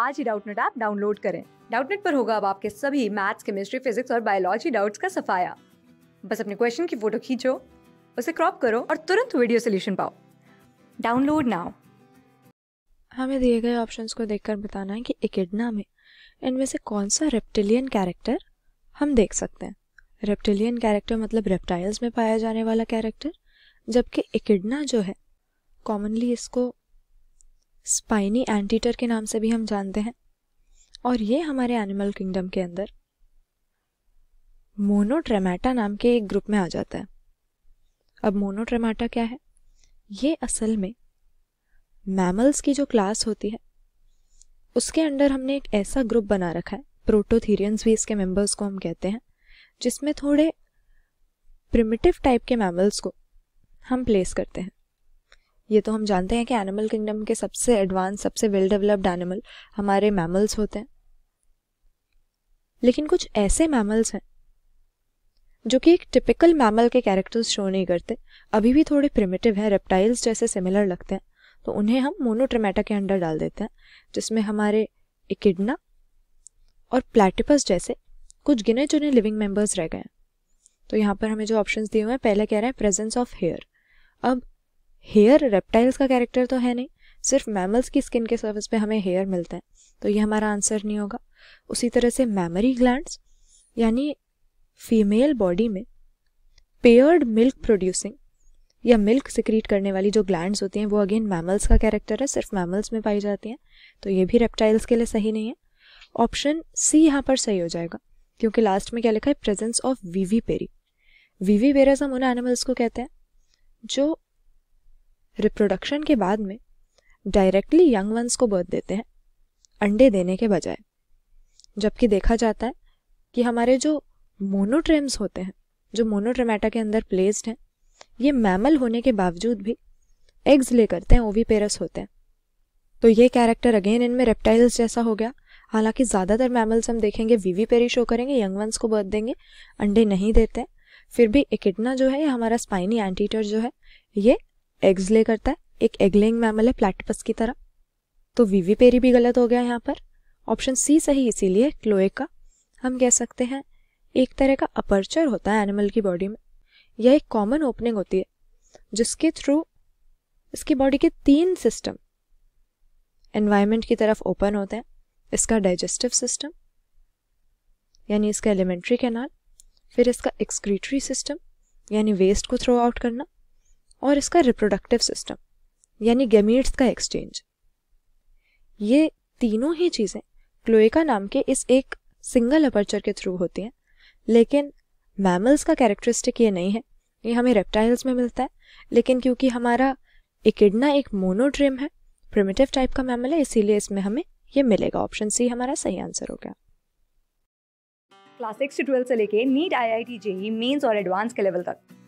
आज ही Doubtnut app download करें डाउटनेट पर होगा अब आपके सभी मैथ्स केमिस्ट्री फिजिक्स और बायोलॉजी डाउट्स का सफाया बस अपने क्वेश्चन की फोटो खींचो उसे क्रॉप करो और तुरंत वीडियो सोल्यूशन पाओ डाउनलोड नाउ हमें दिए गए ऑप्शंस को देखकर बताना है कि एकेडना में इनमें से कौन सा रेप्टिलियन कैरेक्टर हम देख सकते हैं रेप्टिलियन कैरेक्टर मतलब रेप्टाइल्स में पाया जाने वाला कैरेक्टर जबकि एकिडना जो है कॉमनली इसको स्पाइनी एंटीटर के नाम से भी हम जानते हैं और ये हमारे एनिमल किंगडम के अंदर मोनोट्रेमाटा नाम के एक ग्रुप में आ जाता है अब मोनोट्रेमाटा क्या है ये असल में मैमल्स की जो क्लास होती है उसके अंडर हमने एक ऐसा ग्रुप बना रखा है प्रोटोथीरियंस भी इसके मेंबर्स को हम कहते हैं जिसमें थोड़े प्रिमिटिव टाइप के मैमल्स को हम प्लेस करते हैं ये तो हम जानते हैं कि एनिमल किंगडम के सबसे एडवांस सबसे वेल डेवलप्ड एनिमल हमारे मैमल्स होते हैं लेकिन कुछ ऐसे मैमल्स हैं जो कि एक टिपिकल मैमल के कैरेक्टर्स शो नहीं करते अभी भी थोड़े प्रिमेटिव हैं रेप्टाइल्स जैसे सिमिलर लगते हैं तो उन्हें हम मोनोट्रेमेटा के अंडर डाल देते हैं जिसमें हमारे इकिडना और प्लेटिपस जैसे कुछ गिने चुने लिविंग मेंबर्स रह गए हैं तो यहाँ पर हमें जो ऑप्शंस दिए हुए हैं पहले कह रहे हैं प्रेजेंस ऑफ हेयर अब हेयर रेप्टाइल्स का कैरेक्टर तो है नहीं सिर्फ मैमल्स की स्किन के सर्विस पे हमें हेयर मिलते हैं तो ये हमारा आंसर नहीं होगा उसी तरह से मैमरी ग्लैंड्स यानी फीमेल बॉडी में पेयर्ड मिल्क प्रोड्यूसिंग या मिल्क सिक्रीट करने वाली जो ग्लैंड्स होती हैं वो अगेन मैमल्स का कैरेक्टर है सिर्फ मैमल्स में पाई जाती हैं तो ये भी रेप्टाइल्स के लिए सही नहीं है ऑप्शन सी यहाँ पर सही हो जाएगा क्योंकि लास्ट में क्या लिखा है presence of viviparity viviparous हम उन एनिमल्स को कहते हैं जो रिप्रोडक्शन के बाद में डायरेक्टली यंग वंस को बर्थ देते हैं अंडे देने के बजाय जबकि देखा जाता है कि हमारे जो मोनोट्रेम्स होते हैं जो मोनोट्रेमेटा के अंदर प्लेस्ड हैं ये मैमल होने के बावजूद भी एग्स ले करते हैं पेरस होते हैं तो ये कैरेक्टर अगेन इनमें रेप्टाइल्स जैसा हो गया हालांकि ज़्यादातर मैमल्स हम देखेंगे वीवी पेरी शो करेंगे यंग वंस को बर्थ देंगे अंडे नहीं देते हैं फिर भी एकिडना जो है हमारा स्पाइनी एंटीटर जो है ये एग्स ले करता है एक एगलिंग मैमल है प्लेटिपस की तरह तो वीवी पेरी भी गलत हो गया यहाँ पर ऑप्शन सी सही इसीलिए क्लोए का हम कह सकते हैं एक तरह का अपर्चर होता है एनिमल की बॉडी में यह एक कॉमन ओपनिंग होती है जिसके थ्रू इसकी बॉडी के तीन सिस्टम एनवायरमेंट की तरफ ओपन होते हैं इसका डाइजेस्टिव सिस्टम यानी इसका एलिमेंट्री कैनाल फिर इसका एक्सक्रीटरी सिस्टम यानी वेस्ट को थ्रो आउट करना और इसका रिप्रोडक्टिव सिस्टम यानी गेमीट्स का एक्सचेंज ये तीनों ही चीज़ें क्लोएका नाम के इस एक सिंगल अपर्चर के थ्रू होती हैं लेकिन मैमल्स का कैरेक्टरिस्टिक ये नहीं है ये हमें रेप्टाइल्स में मिलता है लेकिन क्योंकि हमारा इकिडना एक मोनोड्रेम है प्रिमेटिव टाइप का मैमल है इसीलिए इसमें हमें ये मिलेगा ऑप्शन सी हमारा सही आंसर हो गया क्लास सिक्स से से लेके NEET I I T JEE mains और एडवांस के लेवल तक